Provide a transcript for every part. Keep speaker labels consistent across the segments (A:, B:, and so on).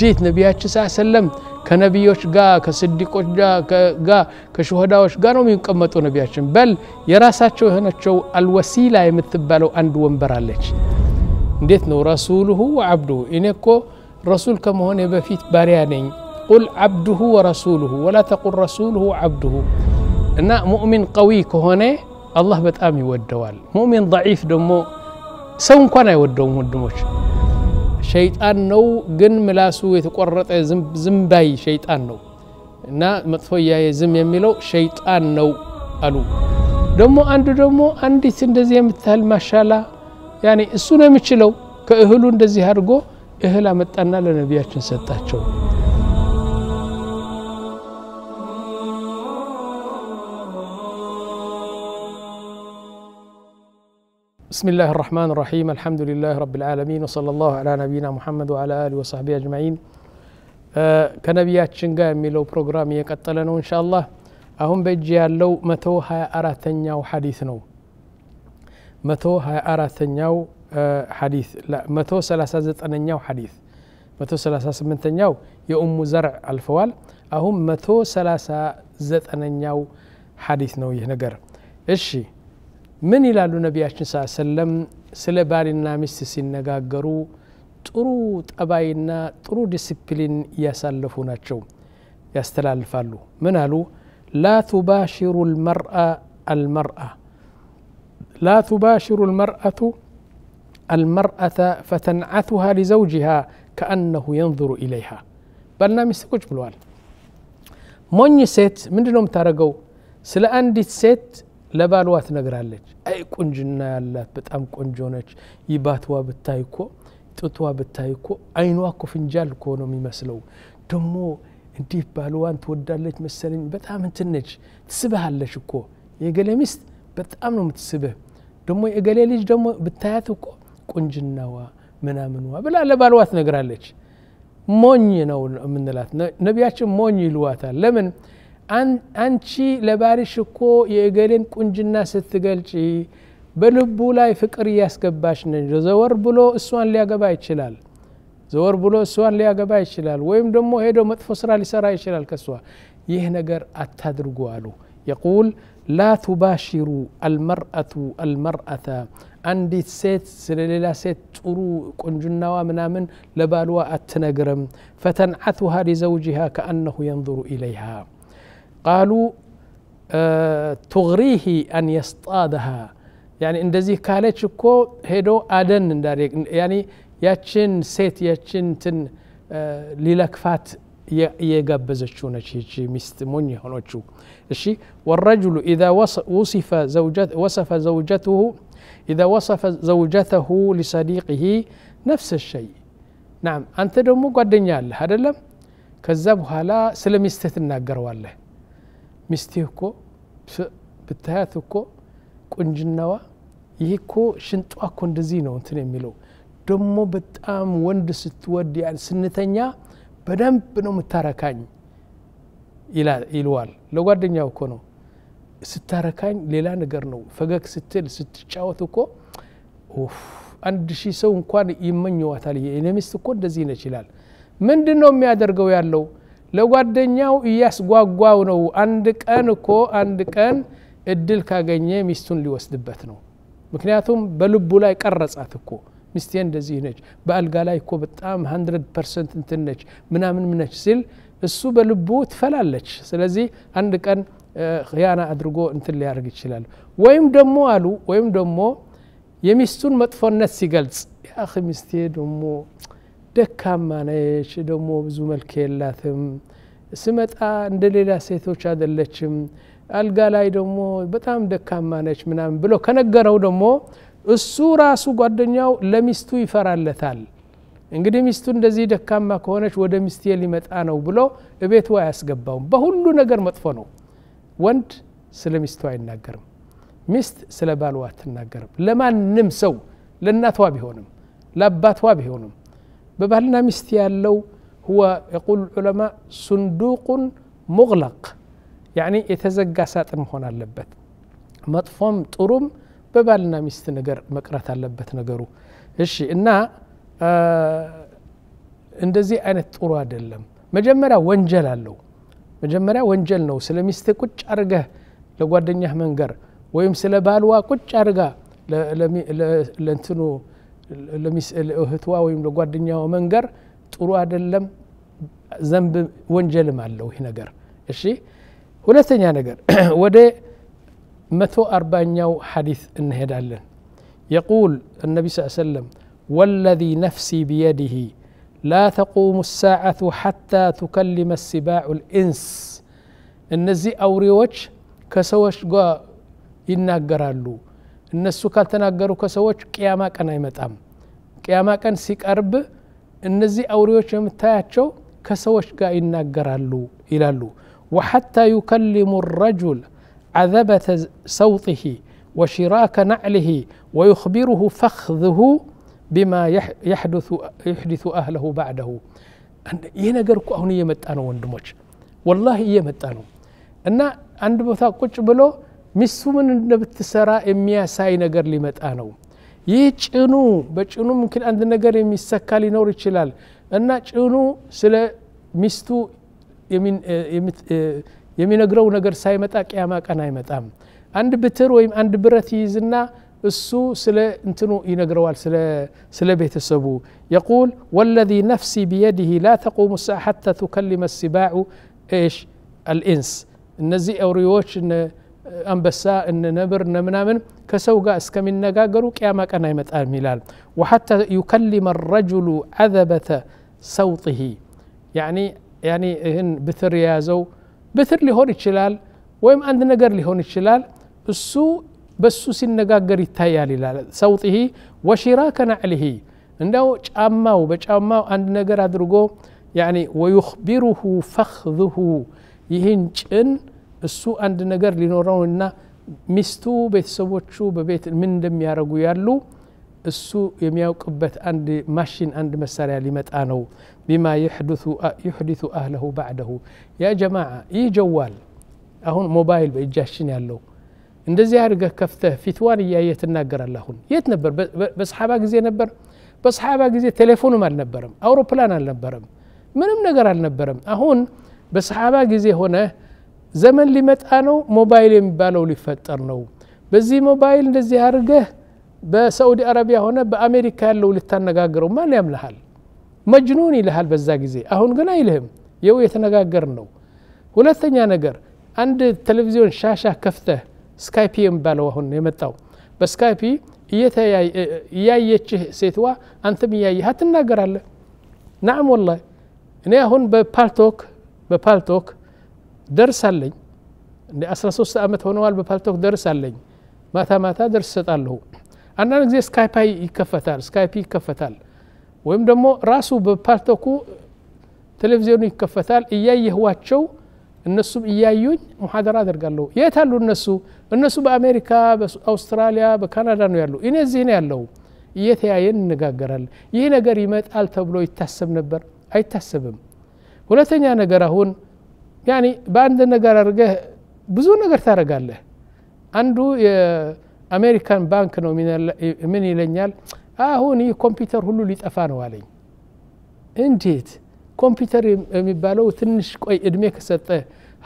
A: ውዴት ነቢያችን ሳ ሰለም ከነቢዮች ጋር ከስዲቆች ጋር ከሸሆዳዎች ጋር ነው የሚቀመጡ ነቢያችን በል የራሳቸው የሆነቸው አልወሲላ የምትባለው አንድ ወንበር አለች እንዴት ነው ረሱሉሁ ወአብዱ እኔ እኮ ረሱል ከመሆን በፊት ባሪያ ነኝ ቁል አብዱሁ ወረሱሉሁ ወላ ተቁል ረሱሉሁ ወአብዱሁ እና ሙእሚን ቀዊ ከሆነ አላህ በጣም ይወደዋል ሙእሚን ضعيፍ ደግሞ ሰው እንኳን አይወደውም ወንድሞች ሸይጣን ነው፣ ግን ምላሱ የተቆረጠ ዝምባይ ሸይጣን ነው እና መጥፎ እያየ ዝም የሚለው ሸይጣን ነው አሉ። ደግሞ አንዱ ደግሞ አንዲት እንደዚህ የምታህል ማሻላ ያኔ እሱ ነው የሚችለው ከእህሉ እንደዚህ አድርጎ እህል አመጣና ለነቢያችን ሰጣቸው። بسم الله الرحمن الرحيم الحمد لله رب العالمين وصلى الله على نبينا محمد وعلى آله وصحبه أجمعين ከነቢያችን ጋር የሚለው ፕሮግራም እየቀጠለ ነው እንሻላህ አሁን በእጅ ያለው 124ተኛው ሐዲስ ነው 124ተኛው ሐዲስ 139ኛው ሐዲስ 138ኛው የኡሙ ዘርዕ አልፈዋል አሁን 139ኛው ሐዲስ ነው ይህ ነገር እሺ من إلى النبي صلى الله عليه وسلم سلبارنا مستسين نجاجرو ترو أباينا ترو ديسبلين يسلفونا تشو يستلال فالو منالو لا تباشر المرأة المرأة لا تباشر المرأة المرأة فتنعثها لزوجها كأنه ينظر إليها بل نامس كوش بلوال موني من دنوم تارقو سلا أندي سيت ለባልዋ ትነግራለች። አይ ቁንጅና ያላት በጣም ቆንጆ ነች። ይባትዋ ብታይ እኮ ጡትዋ ብታይ እኮ አይኗ እኮ ፍንጃል እኮ ነው የሚመስለው። ደግሞ እንዲህ ባልዋን ትወዳለች መሰለኝ። በጣም እንትን ነች፣ ትስብሃለች እኮ የገሌ ሚስት በጣም ነው የምትስብህ። ደግሞ የገሌ ልጅ ደግሞ ብታያት እኮ ቁንጅናዋ ምናምንዋ ብላ ለባልዋ ትነግራለች። ሞኝ ነው የምንላት ነቢያችን ሞኝ ይልዋታል። ለምን አንቺ ለባልሽ እኮ የእገሌን ቁንጅና ስትገልጪ በልቡ ላይ ፍቅር እያስገባሽ ነች ዘወር ብሎ እሷን ሊያገባ ይችላል ዘወር ብሎ እሷን ሊያገባ ይችላል ወይም ደግሞ ሄዶ መጥፎ ስራ ሊሰራ ይችላል ከሷ ይህ ነገር አታድርጉ አሉ የቁል ላ ቱባሽሩ አልመርአቱ አልመርአታ አንዲት ሴት ስለ ሌላ ሴት ጥሩ ቆንጅናዋ ምናምን ለባልዋ አትነግርም ፈተንዓቱሃ ሊዘውጅሃ ከአነሁ የንظሩ ኢለይሃ قالوا آه، تغريه أن يصطادها يعني إن دزي كالتش كو هيدو آدن داريك يعني ياتشن سيت ياتشن تن للكفات يقبزتشونا شي شي مستموني هونو شو الشي والرجل إذا وصف زوجته وصف زوجته إذا وصف زوجته لصديقه نفس الشيء نعم أنت دمو قدن يال هذا لم كذبها لا سلم استثنى قروا له ሚስትህ እኮ ብታያት እኮ ቁንጅናዋ ይሄ እኮ ሽንጧ እኮ እንደዚህ ነው እንትን የሚለው ደግሞ በጣም ወንድ ስትወድ ያን ስንተኛ በደንብ ነው የምታረካኝ ይለዋል ለጓደኛው እኮ ነው ስታረካኝ ሌላ ነገር ነው ፈገግ ስትል ስትጫወት እኮ አንድ ሺህ ሰው እንኳን ይመኝዋታል የኔ ሚስት እኮ እንደዚህ ነች ይላል ምንድን ነው የሚያደርገው ያለው ለጓደኛው እያስጓጓው ነው አንድ ቀን እኮ አንድ ቀን እድል ካገኘ ሚስቱን ሊወስድበት ነው ምክንያቱም በልቡ ላይ ቀረጻት እኮ ሚስቴ እንደዚህ ነች በአልጋ ላይ እኮ በጣም 100 ፐርሰንት እንትን ነች ምናምን ምነች ሲል እሱ በልቡ ትፈላለች ስለዚህ አንድ ቀን ያና አድርጎ እንትን ሊያደርግ ይችላል ወይም ደግሞ አሉ ወይም ደግሞ የሚስቱን መጥፎነት ሲገልጽ ያ ሚስቴ ደሞ ደካማ ነች፣ ደግሞ ብዙ መልክ የላትም፣ ስመጣ እንደ ሌላ ሴቶች አይደለችም፣ አልጋ ላይ ደግሞ በጣም ደካማ ነች ምናምን ብሎ ከነገረው ደግሞ እሱ ራሱ ጓደኛው ለሚስቱ ይፈራለታል። እንግዲህ ሚስቱ እንደዚህ ደካማ ከሆነች ወደ ሚስቴ ሊመጣ ነው ብሎ እቤቱ አያስገባውም። በሁሉ ነገር መጥፎ ነው። ወንድ ስለ ሚስቱ አይናገርም፣ ሚስት ስለ ባልዋ አትናገርም። ለማንም ሰው ለእናቷ ቢሆንም ለአባቷ ቢሆንም ببالنا مستيال لو هو يقول العلماء صندوق مغلق يعني يتزقى ساتن هنا اللبت مطفوم طرم ببالنا مست نجر مكرات اللبت نجرو الشيء إن آه اندزي أنا طرو دلم مجمرة وانجل اللو مجمرة وانجل نو سلم يستكوش أرجه لقوا الدنيا منجر ويمسل بالوا كوش أرجه ل ل لنتنو ለሚስእል እህቷ ወይም ለጓደኛው መንገር ጥሩ አይደለም ዘንብ ወንጀልም አለው ይህ ነገር እሺ ሁለተኛ ነገር ወደ መቶ አርባኛው ሐዲስ እንሄዳለን የቁል النبي صلى الله عليه وسلم والذي نفسي بيده لا تقوم الساعة حتى تكلم السباع الإنس እነዚህ አውሬዎች ከሰዎች ጋር ይናገራሉ እነሱ ካልተናገሩ ከሰዎች ቅያማ ቀን አይመጣም ቅያማ ቀን ሲቀርብ እነዚህ አውሬዎች የምታያቸው ከሰዎች ጋር ይናገራሉ ይላሉ ወሐታ ዩከሊሙ ረጁል عذبة سوطه وشراك نعله ويخبره فخذه بما يحدث يحدث أهله بعده ይህ ነገር እኮ አሁን እየመጣ ነው ወንድሞች ወላሂ እየመጣ ነው እና አንድ ቦታ ቁጭ ብሎ ሚስቱ ምን እንደምትሰራ የሚያሳይ ነገር ሊመጣ ነው ይህ ጭኑ በጭኑ ምክን አንድ ነገር የሚሰካ ሊኖር ይችላል እና ጭኑ ስለ ሚስቱ የሚነግረው ነገር ሳይመጣ ቅያማ ቀን አይመጣም አንድ ብትር ወይም አንድ ብረት ይይዝና እሱ ስለ እንትኑ ይነግረዋል ስለ ቤተሰቡ የቁል ወለዚ ነፍሲ ቢየድህ ላ ተቁሙ ሳ ሐታ ቱከልመ ሲባዑ እሽ አልኢንስ እነዚህ አውሬዎች አንበሳ እነ ነብር እነ ምናምን ከሰው ጋር እስከሚነጋገሩ ቅያማ ቀን አይመጣም ይላል ወሐታ ዩከሊመ ረጅሉ አዘበተ ሰውጥሂ ያኒ ይህን ብትር የያዘው ብትር ሊሆን ይችላል ወይም አንድ ነገር ሊሆን ይችላል እሱ በሱ ሲነጋገር ይታያል ይላል ሰውጥሂ ወሽራከ ናዕልሂ እንደው ጫማው በጫማው አንድ ነገር አድርጎ ያኒ ወዩኽቢሩሁ ፈኽዝሁ ይህን ጭን እሱ አንድ ነገር ሊኖረውና ሚስቱ ቤተሰቦቹ በቤት ምን እንደሚያደርጉ ያሉ እሱ የሚያውቅበት አንድ ማሽን አንድ መሳሪያ ሊመጣ ነው ቢማ ዩሕዲቱ አህለሁ ባዕደሁ ያ ጀማዓ ይህ ጀዋል አሁን ሞባይል በእጃችን ያለው እንደዚህ አድርገህ ከፍተህ ፊትዋን እያየ ትናገራል አሁን የት ነበር በሰሓባ ጊዜ ነበር በሰሓባ ጊዜ ቴሌፎንም አልነበረም አውሮፕላን አልነበረም ምንም ነገር አልነበረም አሁን በሰሓባ ጊዜ ሆነህ ዘመን ሊመጣ ነው ሞባይል የሚባለው ሊፈጠር ነው በዚህ ሞባይል እንደዚህ አድርገህ በሰዑዲ አረቢያ ሆነ በአሜሪካ ያለው ልታነጋግረው ማን ያምልሃል መጅኑን ይልሃል በዛ ጊዜ አሁን ግን አይልህም የው የተነጋገር ነው ሁለተኛ ነገር አንድ ቴሌቪዚዮን ሻሻ ከፍተህ ስካይፒ የሚባለው አሁን የመጣው በስካይፒ እያየችህ ሴትዋ አንተም እያየህ ትናገራለህ ናም ወላ እኔ አሁን በፓልቶክ በፓልቶክ ደርሳለኝ አለኝ እንደ 13 ዓመት ሆነዋል በፓልቶክ ደርስ አለኝ ማታ ማታ ደርስ እሰጣለሁ አንዳንድ ጊዜ ስካይፓ ይከፈታል ስካይፒ ይከፈታል ወይም ደግሞ ራሱ በፓልቶኩ ቴሌቪዥኑ ይከፈታል እያየህዋቸው እነሱም እያዩኝ ሙሐደራ አደርጋለሁ የት አሉ እነሱ እነሱ በአሜሪካ በአውስትራሊያ በካናዳ ነው ያሉ እኔ እዚህ ነው ያለው እየተያየን እንነጋገራለን ይህ ነገር ይመጣል ተብሎ ይታሰብ ነበር አይታሰብም ሁለተኛ ነገር አሁን ያኒ በአንድ ነገር አድርገህ ብዙ ነገር ታደረጋለህ አንዱ የአሜሪካን ባንክ ነው ምን ይለኛል አሁን ይህ ኮምፒውተር ሁሉ ሊጠፋ ነው አለኝ እንዴት ኮምፒውተር የሚባለው ትንሽ ቆይ እድሜ ከሰጠ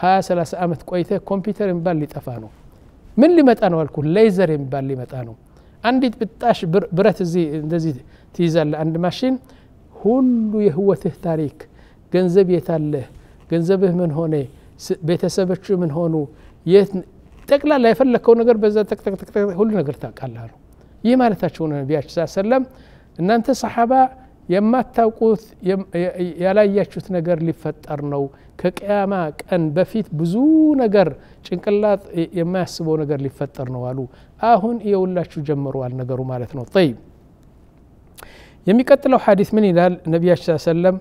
A: 20 30 ዓመት ቆይተ ኮምፒውተር የሚባል ሊጠፋ ነው ምን ሊመጣ ነው አልኩ ሌዘር የሚባል ሊመጣ ነው አንዲት ብጣሽ ብረት እዚህ እንደዚህ ትይዛለ አንድ ማሽን ሁሉ የህወትህ ታሪክ ገንዘብ የታለህ ገንዘብህ ምን ሆነ ቤተሰቦች ምን ሆኑ የት ጠቅላላ የፈለግከው ነገር በዛ ጠቅጠቅጠቅ ሁሉ ነገር ታውቃለህ ነው ይህ ማለታቸው ነው ነቢያችን ስ ሰለም እናንተ ሰሓባ የማታውቁት ያላያችሁት ነገር ሊፈጠር ነው ከቅያማ ቀን በፊት ብዙ ነገር ጭንቅላት የማያስበው ነገር ሊፈጠር ነው አሉ አሁን እየውላችሁ ጀምረዋል ነገሩ ማለት ነው ጠይብ የሚቀጥለው ሐዲስ ምን ይላል ነቢያችን ሰለም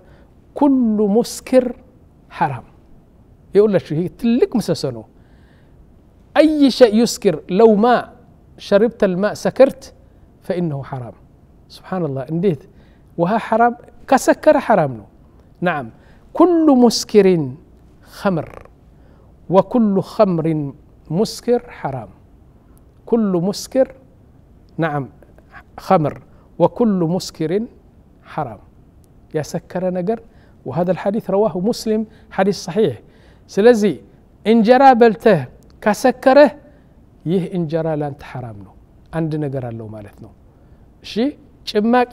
A: ኩሉ ሙስክር حرام يقول لك هي تلك مسسنو أي شيء يسكر لو ما شربت الماء سكرت فإنه حرام سبحان الله انديت وها حرام كسكر حرام نعم كل مسكر خمر وكل خمر مسكر حرام كل مسكر نعم خمر وكل مسكر حرام يا سكر نجر وهذا الحديث رواه مسلم حديث صحيح سلزي إن جرى بلته كسكره يه إن جرى لانت حرام نو عند نقر الله مالت نو شي شماك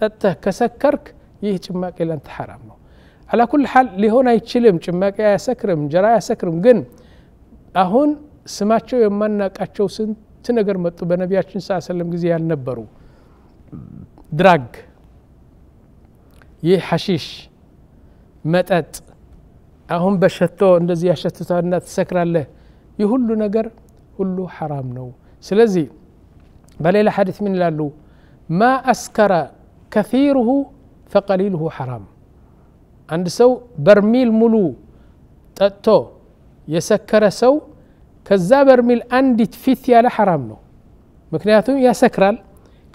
A: تته كسكرك يه شماك لانت حرام نو على كل حال اللي هنا يتشلم شماك يا سكرم جرى يا سكرم قن أهون سماتشو يمنك أتشو سنت نقر متو بنبياتشن صلى الله عليه وسلم دراج ይህ ሐሺሽ መጠጥ አሁን በሸቶ እንደዚህ ያሸትቷና ትሰክራለህ ይህ ሁሉ ነገር ሁሉ ሐራም ነው ስለዚህ በሌላ ሐዲት ምን ይላሉ ማ አስከረ ከፊሩሁ ፈቀሊልሁ ሐራም አንድ ሰው በርሚል ሙሉ ጠጥቶ የሰከረ ሰው ከዛ በርሚል አንዲት ፊት ያለ ሐራም ነው ምክንያቱም ያሰክራል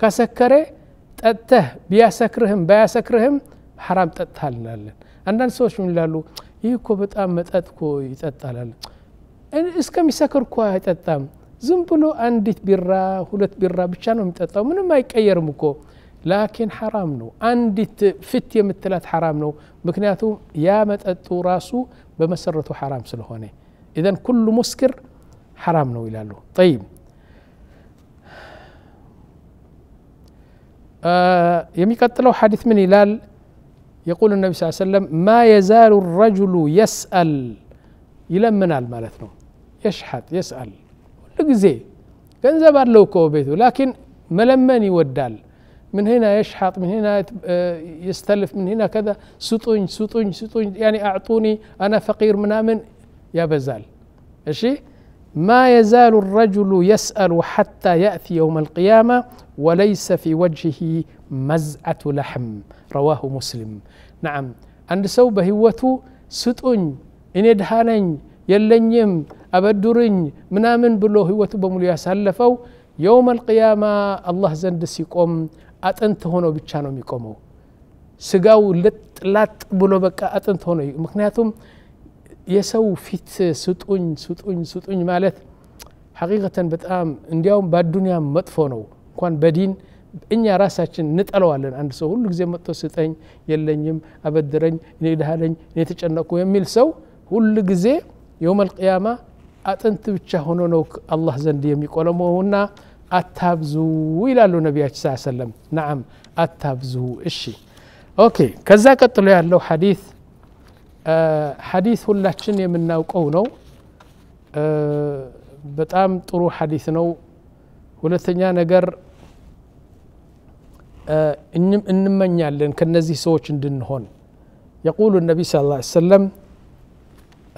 A: ከሰከረ ጠጥተህ ቢያሰክርህም ባያሰክርህም حرام تطال نال عندنا سوش من لالو يكو بتام متطكو يتطال نال ان اسكم يسكر كو يتطام زم بلو انديت بيرا هولت بيرا بتشانو متطاو منو ما يقير مكو لكن حرام نو انديت فت يمتلات حرام نو مكنياتو يا متطو راسو بمسرته حرام سلهوني اذا كل مسكر حرام نو يلالو طيب آه يمي حديث من إلال يقول النبي صلى الله عليه وسلم ما يزال الرجل يسأل ይለምናል ማለት ነው የሽሐት የስአል ሁሉ ጊዜ ገንዘብ አለው እኮ ቤቱ ላኪን መለመን من هنا يشحط من هنا يستلف من هنا كذا سطوني سطوني سطوني يعني أعطوني أنا فقير منامن يا بزال إيشي ما يزال الرجل يسأل حتى يأتي يوم القيامة وليس في وجهه መዝአቱ ለሕም ረዋሁ ሙስሊም ናዓም አንድ ሰው በህይወቱ ስጡኝ እኔ ድሃ ነኝ የለኝም አበድሩኝ ምናምን ብሎ ህይወቱ በሙሉ ያሳለፈው የውም አልቅያማ አላህ ዘንድ ሲቆም አጥንት ሆኖ ብቻ ነው የሚቆመው ስጋው ልጥላጥ ብሎ በቃ አጥንት ሆኖ ምክንያቱም የሰው ፊት ስጡኝ ስጡኝ ስጡኝ ማለት ሐቂቀተን በጣም እንዲያውም በአዱንያ መጥፎ ነው እንኳን በዲን إني راساتشن نتألو عالن عند سو هلو جزي مطو ستاين يلن يم أبدرن نيتش أنكو يميل سو هلو جزي يوم القيامة أتنتو تشاهنو الله زند يمي قولمو هنا أتابزو إلى لو نبي صلى الله عليه وسلم نعم أتابزو إشي أوكي كذا قطلو يعلو حديث أه حديث هلو لاتشن يمن ناوكو أه بتام طرو حديث نو ولتنيا نقر آه، إنمن يعلن كنزي سوتش دن هون يقول النبي صلى الله عليه وسلم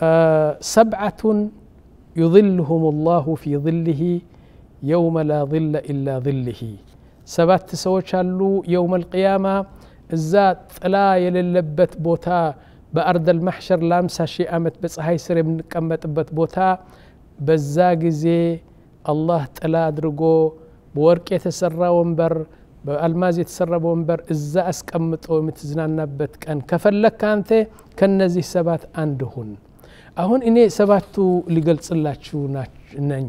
A: آه، سبعة يظلهم الله في ظله يوم لا ظل إلا ظله سبعة سوتش اللو يوم القيامة الزات لا يللبت بوتا بأرض المحشر لامسا شي أمت بس هاي سر من كمت بت بوتا بزاقزي الله تلا درقو بورك يتسرى ونبر በአልማዝ የተሰራ በወንበር እዛ አስቀምጦ የምትዝናናበት ቀን ከፈለግከ አንተ ከነዚህ ሰባት አንድ ሁን አሁን እኔ ሰባቱ ሊገልጽላችሁ ነኝ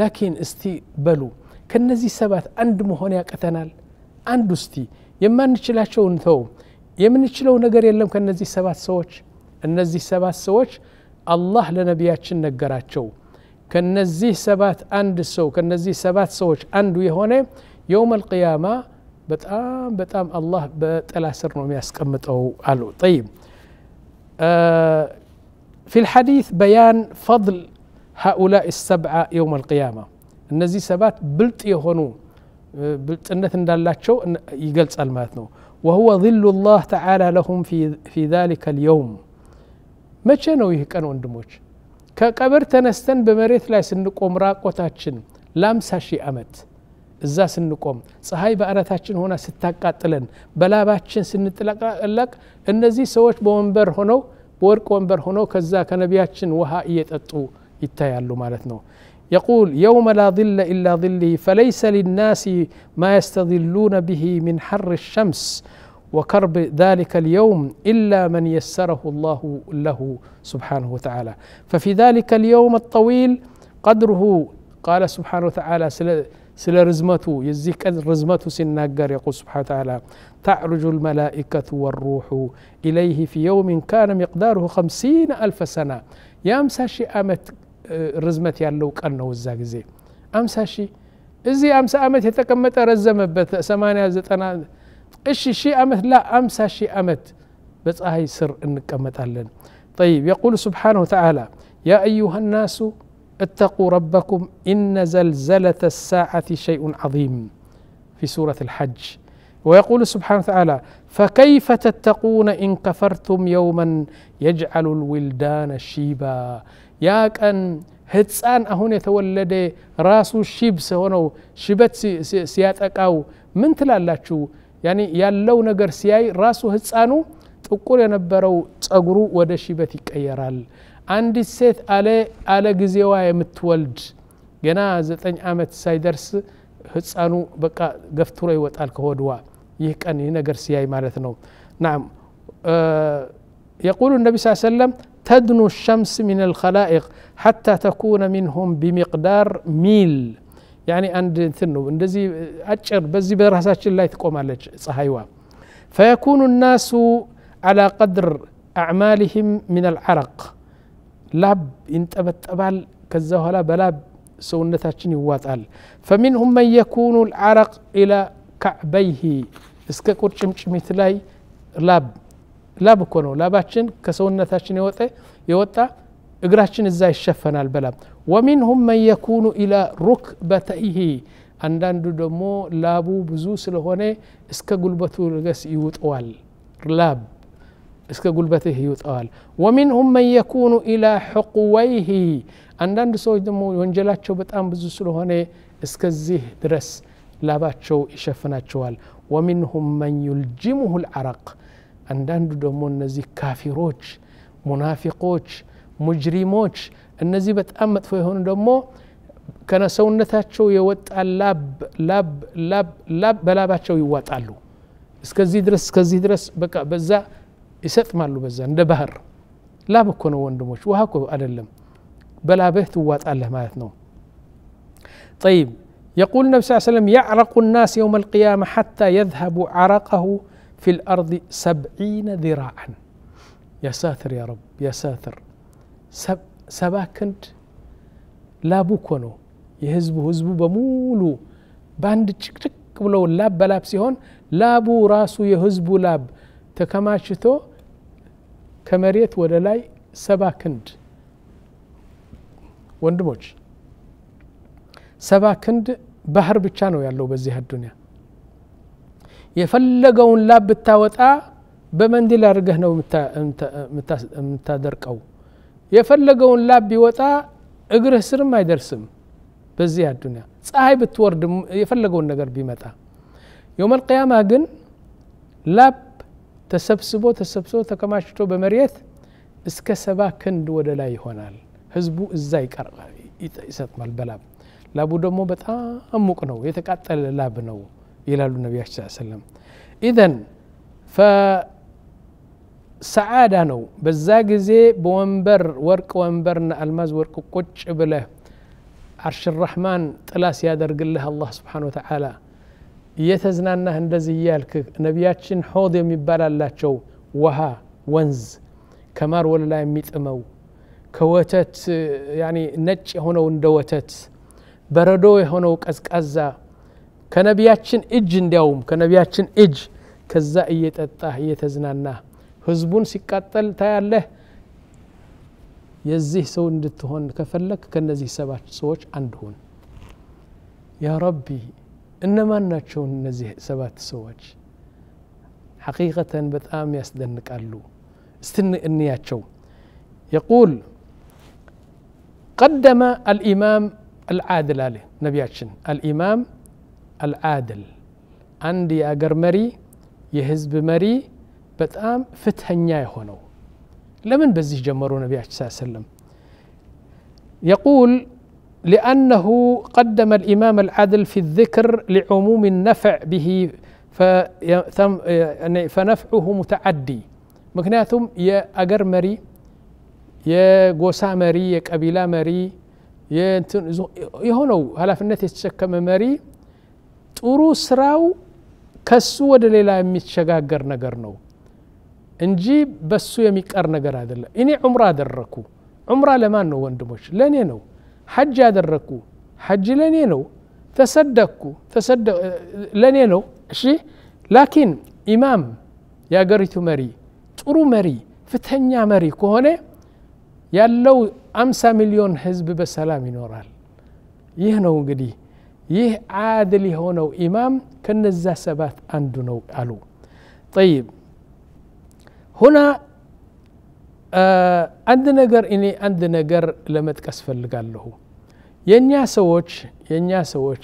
A: ላኪን እስቲ በሉ ከነዚህ ሰባት አንድ መሆን ያቀተናል አንድ እስቲ የማንችላቸው እንተው የምንችለው ነገር የለም ከነዚህ ሰባት ሰዎች እነዚህ ሰባት ሰዎች አላህ ለነቢያችን ነገራቸው ከነዚህ ሰባት አንድ ሰው ከነዚህ ሰባት ሰዎች አንዱ የሆነ يوم القيامة بتأم بتأم الله بتلا سر مياس قمت أو قالوا طيب آه، في الحديث بيان فضل هؤلاء السبعة يوم القيامة النزي سبات بلت يهونو بلت أنت اندالاتشو يقلت سألماتنو وهو ظل الله تعالى لهم في في ذلك اليوم ما كانوا يهكانوا اندموش كقبر تنستن بمريث لا سنقوم وتاتشن لامسها شي أمت እዛ ስንቆም ፀሐይ በአናታችን ሆና ስታቃጥለን በላባችን ስንጥለቀለቅ እነዚህ ሰዎች በወንበር ሆነው በወርቅ ወንበር ሆነው ከዛ ከነቢያችን ውሃ እየጠጡ ይታያሉ ማለት ነው يقول يوم لا ظل إلا ظله فليس للناس ما يستظلون به من حر الشمس وكرب ذلك اليوم إلا من يسره الله له سبحانه وتعالى ففي ذلك اليوم الطويل قدره قال سبحانه وتعالى سلا رزمته يزيك الرزمته سنناقر يقول سبحانه وتعالى تعرج الملائكة والروح إليه في يوم كان مقداره خمسين ألف سنة يا أمساشي أمت كأنه يالوك زي الزاقزي أمساشي إزي أمسا أمت يتكمت رزمة بث سمانية زتنا إشي شي أمت لا أمساشي أمت بس هاي سر إنك أمت طيب يقول سبحانه وتعالى يا أيها الناس اتقوا ربكم إن زلزلة الساعة شيء عظيم في سورة الحج ويقول سبحانه وتعالى فكيف تتقون إن كفرتم يوما يجعل الولدان شيبا يا كان ህፃን አሁን የተወለደ ራሱ ሺብ ሲሆነው ሽበት ሲያጠቃው من ትላላችሁ يعني ያለው ነገር ሲያይ ራሱ ህፃኑ ጥቁር የነበረው تأقرو ወደ ሽበት ይቀየራል አንዲት ሴት አለ ጊዜዋ የምትወልድ ገና ዘጠኝ ዓመት ሳይደርስ ህፃኑ በቃ ገፍትሮ ይወጣል ከሆድዋ ይህ ቀን ይህ ነገር ሲያይ ማለት ነው ናም يقول النبي صلى الله عليه وسلم تدنو الشمس من الخلائق حتى تكون منهم بمقدار ميل يعني عند تنو اندزي اجر بزي براساتين لا تقومالج صحيوا فيكون الناس على قدر اعمالهم من العرق ላብ ይንጠበጠባል ከዛ በኋላ በላብ ሰውነታችን ይዋጣል ፈሚንሁም መን የኩኑ ልዓረቅ ኢላ ካዕበይህ እስከ ቁርጭምጭሚት ላይ ላብ ላብ እኮ ነው ላባችን ከሰውነታችን የወጠ የወጣ እግራችን እዛ ይሸፈናል በላብ ወሚንሁም መን የኩኑ ኢላ ሩክበተይህ አንዳንዱ ደግሞ ላቡ ብዙ ስለሆነ እስከ ጉልበቱ ርገስ ይውጠዋል ላብ اسك قلبته يطال ومنهم من يكون الى حقويه عند عند سو دم ونجلاتشو بتام بزو سلوهني اسك درس لا باتشو يشفناتشوال ومنهم من يلجمه العرق عند عند دم نزي كافروج منافقوج مجرموج انزي بتام تفهون دمو كان سونتاتشو يوت اللاب لاب لاب لاب بلا باتشو يوات اسكزي درس اسكزي درس بكا بزا بزا يسقط ما له بزن ده بحر لا بكون وندموش وهاكو أدلم بلا به وات الله ما طيب يقول النبي صلى الله عليه وسلم يعرق الناس يوم القيامة حتى يذهب عرقه في الأرض سبعين ذراعا يا ساتر يا رب يا ساتر سب سبا لا بكونو يهزبو هزبو بمولو باند تشك تشك ولو لاب بلاب سيهون لابو راسو يهزبو لاب تكما ከመሬት ወደ ላይ ሰባ ክንድ ወንድሞች ሰባ ክንድ ባህር ብቻ ነው ያለው በዚህ አዱኒያ የፈለገውን ላብ ብታወጣ በመንዲል አድርገህ ነው የምታደርቀው የፈለገውን ላብ ቢወጣ እግርህ ስርም አይደርስም በዚህ አዱኒያ ፀሐይ ብትወርድ የፈለገውን ነገር ቢመጣ የውመል ግን ላብ تسبسبو تسبسبو تكماش تو بمريت اسك سبا كند ود لا يهونال حزبو ازاي قرب يسط مال بلاب لا بو دومو بتا اموق نو يتقاتل لا بنو يلالو النبي صلى الله عليه وسلم اذا ف سعادة نو بزاق زي بومبر ورق ومبرنا المز ورق كوتش بله عرش الرحمن تلاس يادر قل الله سبحانه وتعالى እየተዝናናህ እንደዚህ እያልክ ነቢያችን ሆድ የሚባላላቸው ውሃ ወንዝ ከማር ወለላ የሚጥመው ከወተት ነጭ የሆነው እንደ ወተት በረዶ የሆነው ቀዝቃዛ ከነቢያችን እጅ እንዲያውም ከነቢያችን እጅ ከዛ እየጠጣህ እየተዝናናህ ህዝቡን ሲቃጠል ታያለህ የዚህ ሰው እንድትሆን ከፈለግ ከነዚህ ሰባት ሰዎች አንድ ሁን ያ ረቢ إنما ناتشون نزيه سبات سواج حقيقة بتآم يسدنك ألو استن أتشو يقول قدم الإمام العادل عليه نبياتشن الإمام العادل عندي أجر مري يهز يهزب مري بتآم فتهنيا هونو لمن بزيه جمرون نبياتش صلى الله عليه وسلم يقول لأنه قدم الإمام العدل في الذكر لعموم النفع به يعني فنفعه متعدي مكناتهم يا أجر مري يا قوسا مري يا كابيلا مري يا يهونو هلا في النت يتشكم مري تروس راو كسو ودليلا يمتشقاقر نقرنو انجي بسو يميكار نقر هذا اني عمره دركو عمره لما نو وندموش لن ينو حج ادركو حج لنينو تصدقوا تصدق لنينو شي لكن امام يا قريتو مري ترو مري فتنيا مري كهونه يا لو امسى مليون حزب بسلام ينورال يهنو قدي يه عادل هونو امام كنزا سبات اندو نو قالو طيب هنا አንድ ነገር እኔ አንድ ነገር ለመጥቀስ ፈልጋለሁ የእኛ ሰዎች የእኛ ሰዎች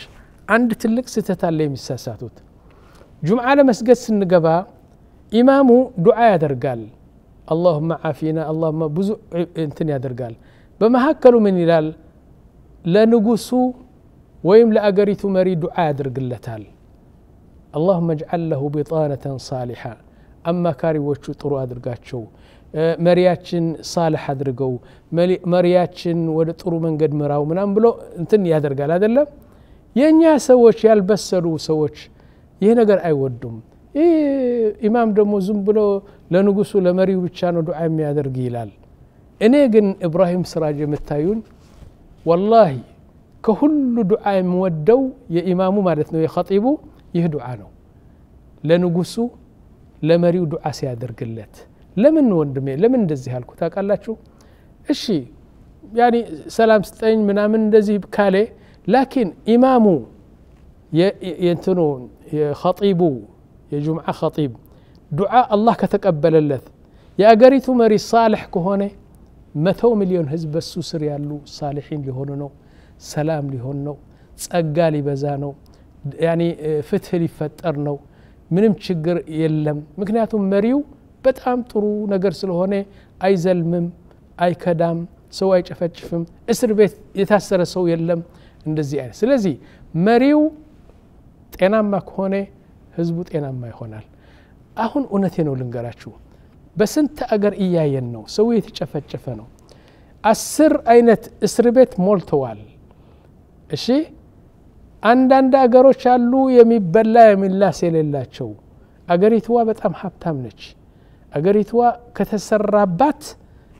A: አንድ ትልቅ ስህተት አለ የሚሳሳቱት ጁምዓ ለመስገድ ስንገባ ኢማሙ ዱዓ ያደርጋል አላሁማ አፊና አላሁማ ብዙ እንትን ያደርጋል በመካከሉ ምን ይላል ለንጉሱ ወይም ለአገሪቱ መሪ ዱዓ ያደርግለታል አላሁመ እጅዓል ለሁ ቢጣነተን ሳሊሓ አማካሪዎቹ ጥሩ አድርጋቸው መሪያችን ሳልሕ አድርገው መሪያችን ወደ ጥሩ መንገድ ምራው ምናም ብሎ እንትን ያደርጋል አይደለም የእኛ ሰዎች ያልበሰሉ ሰዎች ይህ ነገር አይወዱም ይህ ኢማም ደግሞ ዝም ብሎ ለንጉሱ ለመሪው ብቻ ነው ዱዓ የሚያደርግ ይላል እኔ ግን ኢብራሂም ስራጅ የምታዩን ወላሂ ከሁሉ ዱዓ የምወደው የኢማሙ ማለት ነው የኸጢቡ ይህ ዱዓ ነው ለንጉሱ ለመሪው ዱዓ ሲያደርግለት لمن وندمي لمن دزي هالكو تاكالاتشو اشي يعني سلام ستين من من دزي بكالي لكن امامو يا خطيبو يا جمعة خطيب دعاء الله كتقبل اللث يا قريتو مري صالح كهوني متو مليون هز السوسر يالو صالحين لهونو سلام لهونو تسقالي بزانو يعني فتح لي فترنو منم تشقر يلم مكنياتو مريو በጣም ጥሩ ነገር ስለሆነ አይዘልምም፣ አይከዳም፣ ሰው አይጨፈጭፍም፣ እስር ቤት የታሰረ ሰው የለም። እንደዚህ አይነት ስለዚህ መሪው ጤናማ ከሆነ ህዝቡ ጤናማ ይሆናል። አሁን እውነቴ ነው ልንገራችሁ፣ በስንት አገር እያየን ነው። ሰው የተጨፈጨፈ ነው። አስር አይነት እስር ቤት ሞልተዋል። እሺ አንዳንድ አገሮች አሉ የሚበላ የሚላስ የሌላቸው። አገሪቱዋ በጣም ሀብታም ነች። أجريتوا كتسربات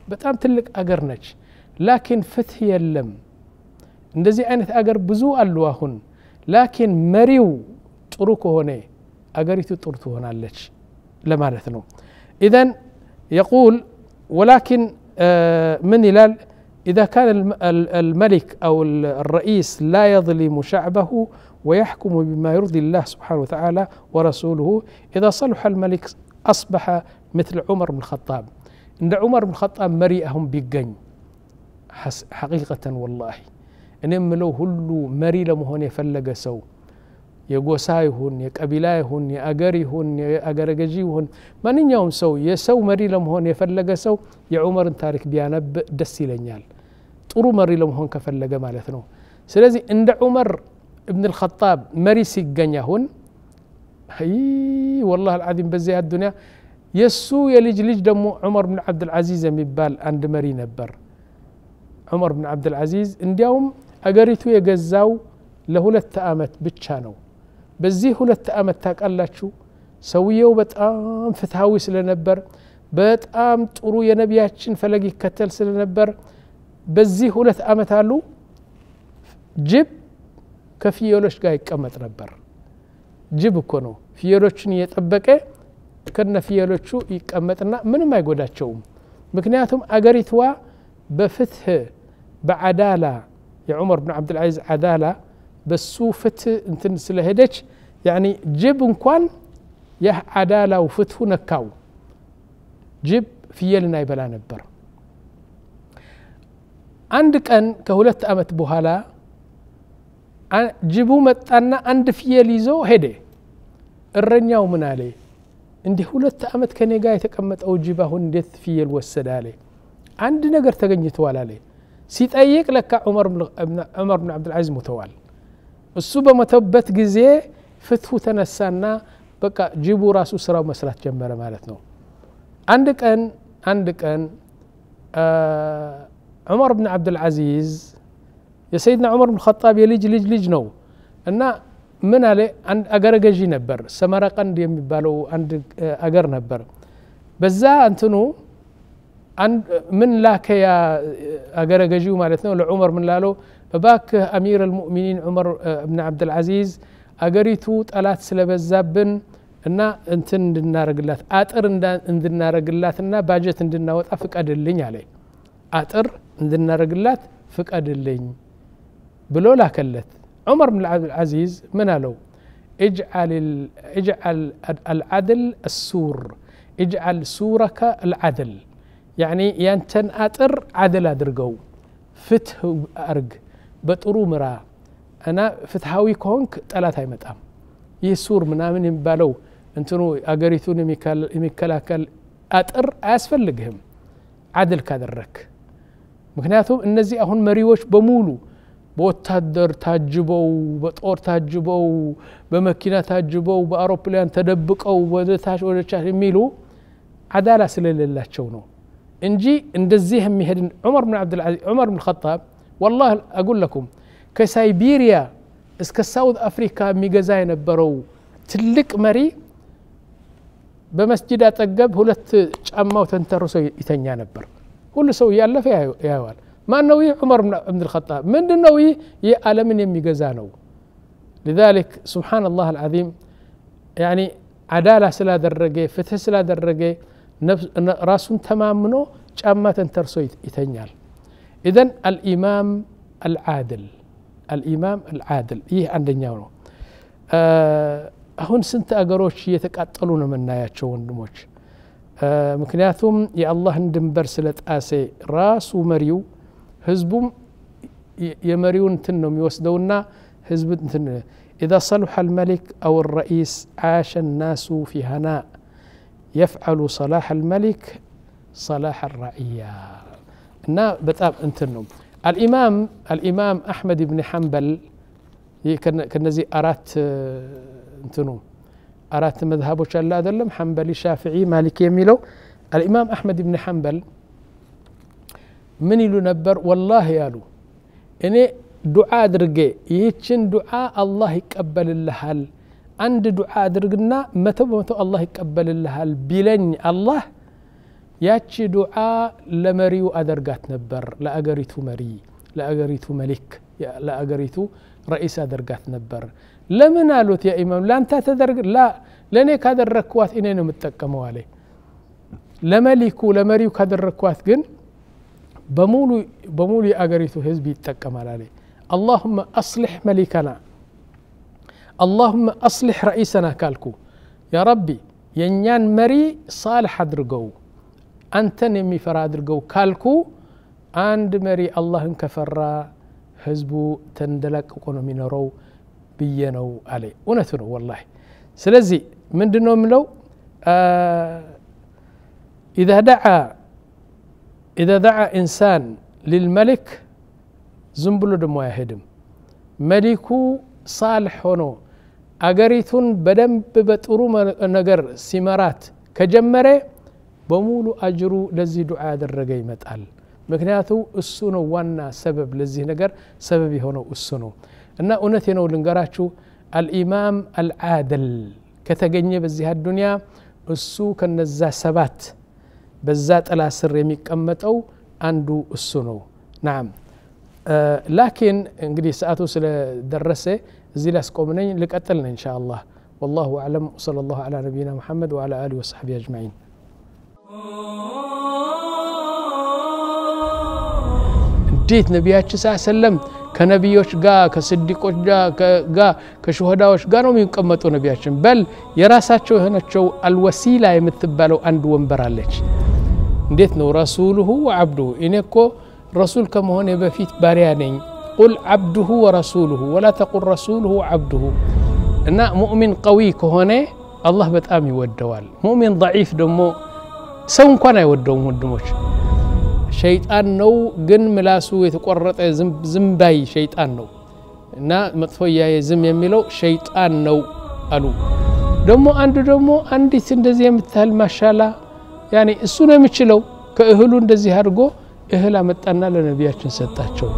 A: بتام تلك أجر لكن فتح يلم ندزي أنت أجر بزو اللوهن لكن مريو تركه هنا أجريت ترته هنا لش لما نثنو إذن يقول ولكن من إلال إذا كان الملك أو الرئيس لا يظلم شعبه ويحكم بما يرضي الله سبحانه وتعالى ورسوله إذا صلح الملك أصبح مثل عمر بن الخطاب ان عمر بن الخطاب مريئهم بيقن حقيقه والله ان ملو هلو مري لمهون يفلق سو يقوسايهن يقبلايهن يأقريهن يأقرقجيهن من إن يوم سو يسو مري لمهون يفلق سو يا عمر تارك بيانب دسي لنيال طرو مري لمهون كفلق مالثنو سلازي ان عمر ابن الخطاب مري سيقنيهن هي والله العظيم بزي الدنيا የሱ የልጅ ልጅ ደግሞ ዑመር ብን ዓብድልዓዚዝ የሚባል አንድ መሪ ነበር ዑመር ብን ዓብድልዓዚዝ እንዲያውም አገሪቱ የገዛው ለሁለት ዓመት ብቻ ነው በዚህ ሁለት ዓመት ታውቃላችሁ ሰውየው በጣም ፍትሐዊ ስለነበር በጣም ጥሩ የነቢያችን ፈለግ ይከተል ስለነበር በዚህ ሁለት ዓመት አሉ ጅብ ከፍየሎች ጋር ይቀመጥ ነበር ጅብ እኮ ነው ፍየሎችን እየጠበቀ ከነ ፍየሎቹ ይቀመጥና ምንም አይጎዳቸውም። ምክንያቱም አገሪትዋ በፍትህ በዓዳላ የዑመር ብን ዓብድልዓዚዝ ዓዳላ በሱ ፍትህ እንትን ስለሄደች ያኒ ጅብ እንኳን ያህ ዓዳላው ፍትሁ ነካው። ጅብ ፍየልን አይበላ ነበር። አንድ ቀን ከሁለት ዓመት በኋላ ጅቡ መጣና አንድ ፍየል ይዞ ሄደ። እረኛው ምን አለ? እንዲህ ሁለት ዓመት ከኔ ጋር የተቀመጠው ጅብ አሁን እንዴት ፍየል ወሰደ አለ አንድ ነገር ተገኝተዋል አለ ሲጠይቅ ለካ ዑመር ብን ዓብድልዓዚዝ ሙተዋል እሱ በሞተበት ጊዜ ፍትሁ ተነሳና በቃ ጅቡ ራሱ ስራው መስራት ጀመረ ማለት ነው አንድ ቀን አንድ ቀን ዑመር ብን ዓብድልዓዚዝ የሰይድና ዑመር ብን ኸጣብ የልጅ ልጅ ልጅ ነው እና ምን አለ አንድ አገረ ገዢ ነበር ሰመረቀንድ የሚባለው አንድ አገር ነበር በዛ እንትኑ ምን ላከ ያ አገረ ገዢው ማለት ነው ለዑመር ምን ላለው እባክህ አሚር ልሙእሚኒን ዑመር ብን ዓብድልዓዚዝ አገሪቱ ጠላት ስለበዛብን እና እንትን እንድናረግላት አጥር እንድናረግላትና ባጀት እንድናወጣ ፍቀድልኝ አለ አጥር እንድናረግላት ፍቀድልኝ ብሎ ላከለት عمر بن عبد العزيز منالو اجعل اجعل العدل السور اجعل سورك العدل يعني ينتن اطر عدل ادرغو فتح ارغ بطرو مرا انا فتحاوي كونك طلات اي متام يسور منامن يبالو انتنو اغريتون ميكال ميكلاكل اطر اسفلغهم عدل كادرك مكنياتهم انزي اهون مريوش بمولو بوتادر تاجبو بطور تاجبو بمكينة تاجبو بأروبليان تدبك أو ودتاش ودتاش ميلو عدالة سليل الله شونو انجي اندزيهم هدن عمر بن عبد العزيز عمر بن الخطاب والله أقول لكم كسايبيريا اسك ساوث أفريكا ميغزاين برو تلك مري بمسجد أتقب هلت أما سوي يتنيا نبر كل سوي يالف يا يا ما نوي عمر بن الخطاب من النوي يا من يمي لذلك سبحان الله العظيم يعني عدالة سلا درجة فتح سلا درجة نفس راس تمام منه جامة ترسو يتنيال اذا الإمام العادل الإمام العادل إيه عند أه هون سنت أقروش يتكاتلون من نايات دموش أه مكنياتهم يا الله ندم برسلة آسي راس ومريو حزبهم يمرون تنهم يوسدونا حزب إذا صلح الملك أو الرئيس عاش الناس في هناء يفعل صلاح الملك صلاح الرعية نا بتاب انتنهم الإمام الإمام أحمد بن حنبل كان كان أرات انتنهم أرات مذهبه شال لا حنبلي شافعي مالكي ميلو الإمام أحمد بن حنبل من يلو نبر والله يالو إني دعاء درجة يهتشن دعاء الله يقبل اللهال عند دعاء درجنا متى متى الله يقبل اللهال بلن الله ياتش دعاء لمريو أدرجات نبر لا أجريتو مري لا أجريتو ملك لا أجريتو رئيس أدرجات نبر لمن قالت يا إمام لا أنت تدرج لا لأنك هذا الركوات إنينو متكموا عليه لمليكو لمريو هذا الركوات جن በሙሉ በሙሉ የአገሪቱ ህዝብ ይጠቀማል አለ አላሁመ አስልሕ መሊከና አላሁመ አስልሕ ረኢሰና ካልኩ ያ ረቢ የእኛን መሪ ሳልሕ አድርገው አንተን የሚፈራ አድርገው ካልኩ አንድ መሪ አላህን ከፈራ ህዝቡ ተንደላቅቆ ነው የሚኖረው ብዬ ነው አለ እውነቱ ነው ወላ ስለዚህ ምንድን ነው የምለው ኢዛ ደዓ إذا دعا إنسان للملك زنبلو دمواهدم يهدم ملكو صالح هنو أغريتون بدم ببطرو نجر سمارات كجمره بمولو أجرو لزي دعا درقاي متقل مكنياتو السنو وانا سبب لزي نجر سبب هنو السنو أنا أنتينو لنقراتشو الإمام العادل كتغني بزي هالدنيا السو كان نزا سبات بالذات على سر يميك أمته عنده السنو نعم أه لكن انجلي ساعته سل درسه زي لاس قومني لك قتلنا ان شاء الله والله اعلم صلى الله على نبينا محمد وعلى اله وصحبه اجمعين ديت نبياتش صلى الله عليه وسلم كنبيوش غا كصديقوش غا غا كشهداوش غا نو ميقمطو نبياتش بل يراساتشو هنا تشو الوسيله يمتبالو عند ونبر عليك ديت نو رسوله وعبده إنكو رسول كم هون بفيت باريانين قل عبده ورسوله ولا تقل رسوله وعبده إن مؤمن قوي كهون الله بتأمي ودوال مؤمن ضعيف دمو سون كنا يودوم ودموش شيطان نو جن ملاسو يتقرط زم زمباي شيطان نو نا متفويا يزم يميلو شيطان نو الو دمو عند دمو عندي سندزي مثال ما شاء الله ያኔ እሱ ነው የሚችለው ከእህሉ እንደዚህ አድርጎ እህል አመጣና ለነቢያችን ሰጣቸው